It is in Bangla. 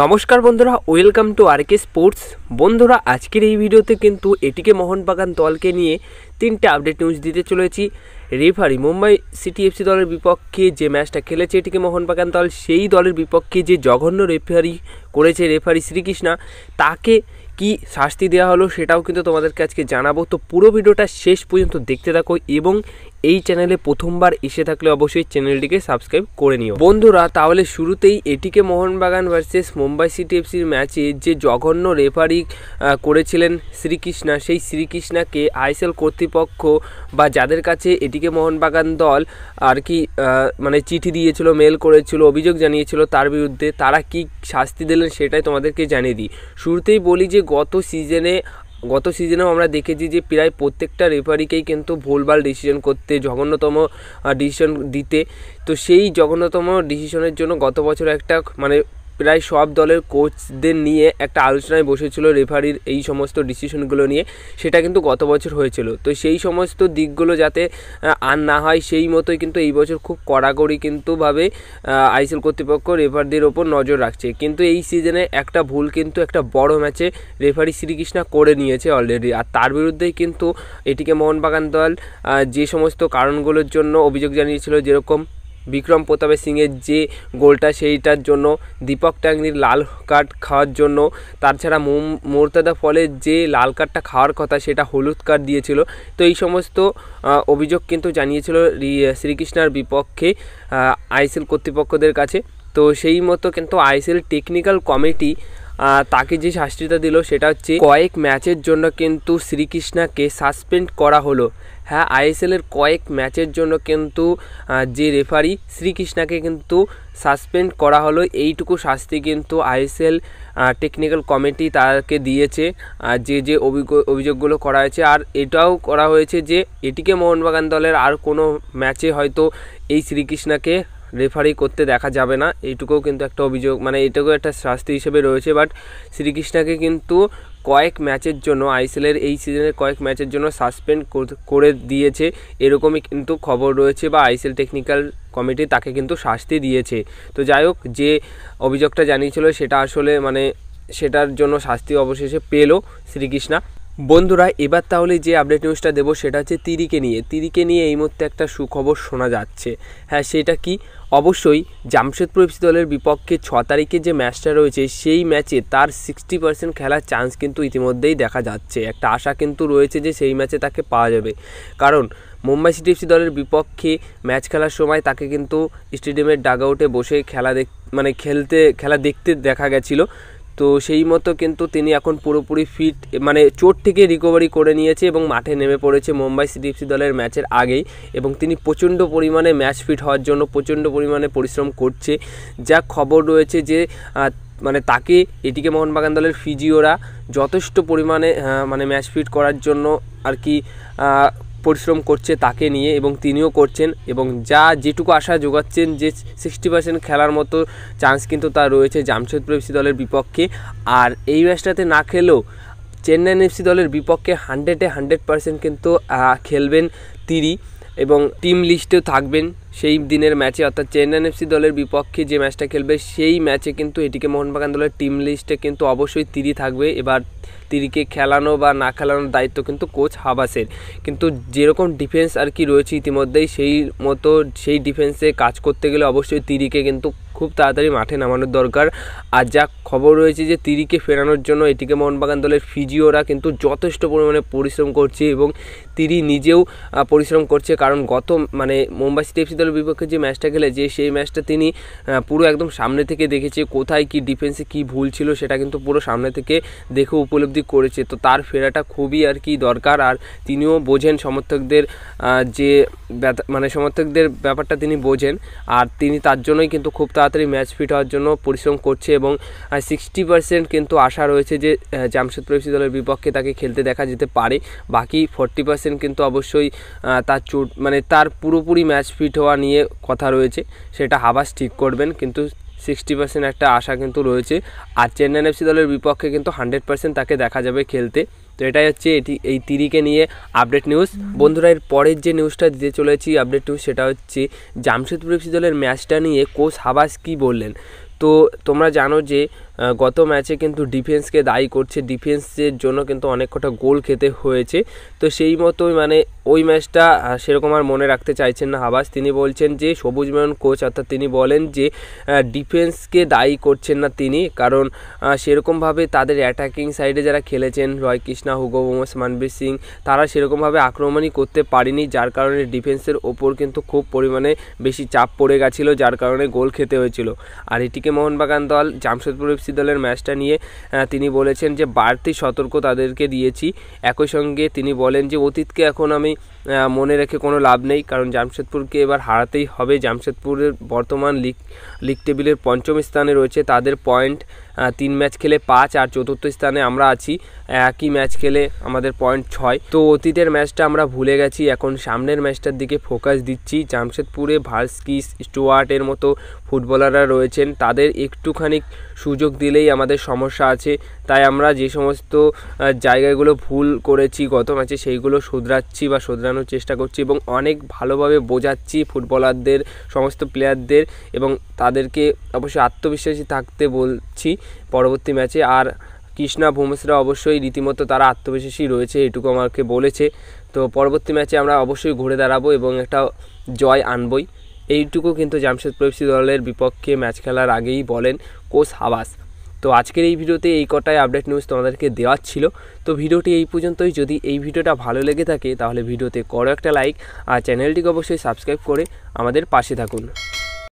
নমস্কার বন্ধুরা ওয়েলকাম টু আরকে স্পোর্টস বন্ধুরা আজকের এই ভিডিওতে কিন্তু এটিকে মোহনবাগান দলকে নিয়ে তিনটে আপডেট নিউজ দিতে চলেছি রেফারি মুম্বাই সিটি এফসি দলের বিপক্ষে যে ম্যাচটা খেলেছে এটিকে মোহনবাগান দল সেই দলের বিপক্ষে যে জঘন্য রেফারি করেছে রেফারি শ্রীকৃষ্ণা তাকে কি শাস্তি দেওয়া হলো সেটাও কিন্তু তোমাদেরকে আজকে জানাবো তো পুরো ভিডিওটা শেষ পর্যন্ত দেখতে থাকো এবং এই চ্যানেলে প্রথমবার এসে থাকলে অবশ্যই চ্যানেলটিকে সাবস্ক্রাইব করে নিও বন্ধুরা তাহলে শুরুতেই এটিকে মোহনবাগান ভার্সেস মুম্বাই সিটি এফসির ম্যাচে যে জঘন্য রেফারি করেছিলেন শ্রীকৃষ্ণা সেই শ্রীকৃষ্ণাকে আইএসএল কর্তৃপক্ষ বা যাদের কাছে এটিকে মোহনবাগান দল আর কি মানে চিঠি দিয়েছিল মেল করেছিল অভিযোগ জানিয়েছিল তার বিরুদ্ধে তারা কি শাস্তি দিলেন সেটাই তোমাদেরকে জানিয়ে দিই শুরুতেই বলি যে গত সিজনে গত সিজনেও আমরা দেখেছি যে প্রায় প্রত্যেকটা রেফারিকেই কিন্তু ভুলভাল ডিসিশন করতে জঘন্যতম ডিসিশন দিতে তো সেই জঘন্যতম ডিসিশনের জন্য গত বছর একটা মানে প্রায় সব দলের কোচদের নিয়ে একটা আলোচনায় বসেছিল রেফারির এই সমস্ত ডিসিশনগুলো নিয়ে সেটা কিন্তু গত বছর হয়েছিল তো সেই সমস্ত দিকগুলো যাতে আর না হয় সেই মতোই কিন্তু এই বছর খুব কড়াকড়ি কিন্তুভাবে আইসিএল কর্তৃপক্ষ রেফারদের ওপর নজর রাখছে কিন্তু এই সিজনে একটা ভুল কিন্তু একটা বড় ম্যাচে রেফারি শ্রীকৃষ্ণা করে নিয়েছে অলরেডি আর তার বিরুদ্ধেই কিন্তু এটিকে মোহনবাগান দল যে সমস্ত কারণগুলোর জন্য অভিযোগ জানিয়েছিল যেরকম বিক্রম প্রতাপে সিংয়ের যে গোলটা সেইটার জন্য দীপক ট্যাংনির লাল কার্ড খাওয়ার জন্য তাছাড়া মোর্তাদা ফলের যে লাল কার্ডটা খাওয়ার কথা সেটা হলুদ কার্ড দিয়েছিল তো এই সমস্ত অভিযোগ কিন্তু জানিয়েছিল শ্রীকৃষ্ণার বিপক্ষে আইসিএল কর্তৃপক্ষদের কাছে তো সেই মতো কিন্তু আইসিএল টেকনিক্যাল কমিটি তাকে যে শাস্তিটা দিল সেটা হচ্ছে কয়েক ম্যাচের জন্য কিন্তু শ্রীকৃষ্ণাকে সাসপেন্ড করা হলো হ্যাঁ আইএসএলের কয়েক ম্যাচের জন্য কিন্তু যে রেফারি শ্রীকৃষ্ণাকে কিন্তু সাসপেন্ড করা হলো এইটুকু শাস্তি কিন্তু আইএসএল টেকনিক্যাল কমিটি তাকে দিয়েছে যে যে অভিযোগগুলো করা হয়েছে আর এটাও করা হয়েছে যে এটিকে মোহনবাগান দলের আর কোনো ম্যাচে হয়তো এই শ্রীকৃষ্ণাকে রেফারি করতে দেখা যাবে না এইটুকুও কিন্তু একটা অভিযোগ মানে এটাকেও একটা শাস্তি হিসেবে রয়েছে বাট শ্রীকৃষ্ণাকে কিন্তু কয়েক ম্যাচের জন্য আইসিএলের এই সিজনের কয়েক ম্যাচের জন্য সাসপেন্ড করে দিয়েছে এরকমই কিন্তু খবর রয়েছে বা আইসিএল টেকনিক্যাল কমিটি তাকে কিন্তু শাস্তি দিয়েছে তো যাই হোক যে অভিযোগটা জানিয়েছিল সেটা আসলে মানে সেটার জন্য শাস্তি অবশেষে পেল শ্রীকৃষ্ণা বন্ধুরা এবার তাহলে যে আপডেট নিউজটা দেবো সেটা হচ্ছে তিরিকে নিয়ে তিরিকে নিয়ে এই মুহূর্তে একটা সুখবর শোনা যাচ্ছে হ্যাঁ সেটা কি অবশ্যই জামশেদপুর এফসি দলের বিপক্ষে ছ তারিখে যে ম্যাচটা রয়েছে সেই ম্যাচে তার সিক্সটি পার্সেন্ট খেলার চান্স কিন্তু ইতিমধ্যেই দেখা যাচ্ছে একটা আশা কিন্তু রয়েছে যে সেই ম্যাচে তাকে পাওয়া যাবে কারণ মুম্বাই সিটি এফসি দলের বিপক্ষে ম্যাচ খেলার সময় তাকে কিন্তু স্টেডিয়ামের ডাগ আউটে বসে খেলা দেখ মানে খেলতে খেলা দেখতে দেখা গেছিলো তো সেই মতো কিন্তু তিনি এখন পুরোপুরি ফিট মানে চোট থেকে রিকভারি করে নিয়েছে এবং মাঠে নেমে পড়েছে মুম্বাই সিটিএফসি দলের ম্যাচের আগেই এবং তিনি প্রচণ্ড পরিমাণে ম্যাচ ফিট হওয়ার জন্য প্রচণ্ড পরিমাণে পরিশ্রম করছে যা খবর রয়েছে যে মানে তাকে এটিকে মোহনবাগান দলের ফিজিওরা যথেষ্ট পরিমাণে মানে ম্যাচ ফিট করার জন্য আর কি পরিশ্রম করছে তাকে নিয়ে এবং তিনিও করছেন এবং যা যেটুকু আশা যোগাচ্ছেন যে সিক্সটি পার্সেন্ট খেলার মতো চান্স কিন্তু তার রয়েছে জামশেদপুর এফসি দলের বিপক্ষে আর এই ম্যাচটাতে না খেলেও চেন্নাইন এফসি দলের বিপক্ষে হান্ড্রেডে হান্ড্রেড পার্সেন্ট কিন্তু খেলবেন তিরি এবং টিম লিস্টেও থাকবেন সেই দিনের ম্যাচে অর্থাৎ চেন্নাইন এফসি দলের বিপক্ষে যে ম্যাচটা খেলবে সেই ম্যাচে কিন্তু এটিকে মোহনবাগান দলের টিম লিস্টে কিন্তু অবশ্যই তিরি থাকবে এবার তিরিকে খেলানো বা না খেলানোর দায়িত্ব কিন্তু কোচ হাবাসের কিন্তু যেরকম ডিফেন্স আর কি রয়েছে ইতিমধ্যেই সেই মতো সেই ডিফেন্সে কাজ করতে গেলে অবশ্যই তিরিকে কিন্তু খুব তাড়াতাড়ি মাঠে নামানোর দরকার আর যা খবর রয়েছে যে তিরিকে ফেরানোর জন্য এটিকে মোহনবাগান দলের ফিজিওরা কিন্তু যথেষ্ট পরিমাণে পরিশ্রম করছে এবং তিনি নিজেও পরিশ্রম করছে কারণ গত মানে মুম্বাই সিটি এফসি দলের বিপক্ষে যে ম্যাচটা খেলে যে সেই ম্যাচটা তিনি পুরো একদম সামনে থেকে দেখেছে কোথায় কি ডিফেন্সে কি ভুল ছিল সেটা কিন্তু পুরো সামনে থেকে দেখে উপলব্ধি করেছে তো তার ফেরাটা খুবই আর কি দরকার আর তিনিও বোঝেন সমর্থকদের যে মানে সমর্থকদের ব্যাপারটা তিনি বোঝেন আর তিনি তার জন্যই কিন্তু খুব তাড়াতাড়ি ম্যাচ ফিট হওয়ার জন্য পরিশ্রম করছে এবং সিক্সটি পার্সেন্ট কিন্তু আশা রয়েছে যে জামশেদপুর এফসি দলের বিপক্ষে তাকে খেলতে দেখা যেতে পারে বাকি ফোরটি পার্সেন্ট পারসেন্ট কিন্তু অবশ্যই তার চোট মানে তার পুরোপুরি ম্যাচ ফিট হওয়া নিয়ে কথা রয়েছে সেটা হাবাস ঠিক করবেন কিন্তু সিক্সটি পার্সেন্ট একটা আশা কিন্তু রয়েছে আর চেন্নাই এফসি দলের বিপক্ষে কিন্তু হান্ড্রেড পার্সেন্ট তাকে দেখা যাবে খেলতে তো এটাই হচ্ছে এটি এই তিরিকে নিয়ে আপডেট নিউজ বন্ধুরা এর পরের যে নিউজটা দিতে চলেছি আপডেট নিউজ সেটা হচ্ছে জামশেদপুর এফসি দলের ম্যাচটা নিয়ে কোচ হাবাস কি বললেন তো তোমরা জানো যে গত ম্যাচে কিন্তু ডিফেন্সকে দায়ী করছে ডিফেন্সের জন্য কিন্তু অনেক কটা গোল খেতে হয়েছে তো সেই মতোই মানে ওই ম্যাচটা সেরকম আর মনে রাখতে চাইছেন না হাবাস তিনি বলছেন যে সবুজ মেয়ন কোচ অর্থাৎ তিনি বলেন যে ডিফেন্সকে দায়ী করছেন না তিনি কারণ সেরকমভাবে তাদের অ্যাটাকিং সাইডে যারা খেলেছেন Roy Krishna Hugo Boumous Manvir Singh তারা সেরকমভাবে আক্রমণই করতে পারেনি যার কারণে ডিফেন্সের ওপর কিন্তু খুব পরিমাণে বেশি চাপ পড়ে গেছিলো যার কারণে গোল খেতে হয়েছিল আর এটিকে মোহনবাগান দল জামশেদপুর এফসি জার্সি দলের ম্যাচটা নিয়ে তিনি বলেছেন যে বাড়তি সতর্ক তাদেরকে দিয়েছি একই সঙ্গে তিনি বলেন যে অতীতকে এখন আমি মনে রেখে কোনো লাভ নেই কারণ জামশেদপুরকে এবার হারাতেই হবে জামশেদপুরের বর্তমান লিগ লিগ টেবিলের পঞ্চম স্থানে রয়েছে তাদের পয়েন্ট তিন ম্যাচ খেলে পাঁচ আর চতুর্থ স্থানে আমরা আছি একই ম্যাচ খেলে আমাদের পয়েন্ট ছয় তো অতীতের ম্যাচটা আমরা ভুলে গেছি এখন সামনের ম্যাচটার দিকে ফোকাস দিচ্ছি জামশেদপুরে ভার্সকিস স্টুয়ার্টের মতো ফুটবলাররা রয়েছেন তাদের একটুখানি সুযোগ দিলেই আমাদের সমস্যা আছে তাই আমরা যে সমস্ত জায়গাগুলো ভুল করেছি গত ম্যাচে সেইগুলো শোধরাচ্ছি বা শোধরানো বোঝানোর চেষ্টা করছি এবং অনেক ভালোভাবে বোঝাচ্ছি ফুটবলারদের সমস্ত প্লেয়ারদের এবং তাদেরকে অবশ্যই আত্মবিশ্বাসী থাকতে বলছি পরবর্তী ম্যাচে আর কৃষ্ণা ভূমেশরা অবশ্যই রীতিমতো তারা আত্মবিশ্বাসী রয়েছে এটুকু আমাকে বলেছে তো পরবর্তী ম্যাচে আমরা অবশ্যই ঘুরে দাঁড়াবো এবং একটা জয় আনবই এইটুকু কিন্তু জামশেদপুর এফসি দলের বিপক্ষে ম্যাচ খেলার আগেই বলেন কোচ হাবাস তো আজকের এই ভিডিওতে এই কটাই আপডেট নিউজ তোমাদেরকে দেওয়ার ছিল তো ভিডিওটি এই পর্যন্তই যদি এই ভিডিওটা ভালো লেগে থাকে তাহলে ভিডিওতে করো একটা লাইক আর চ্যানেলটিকে অবশ্যই সাবস্ক্রাইব করে আমাদের পাশে থাকুন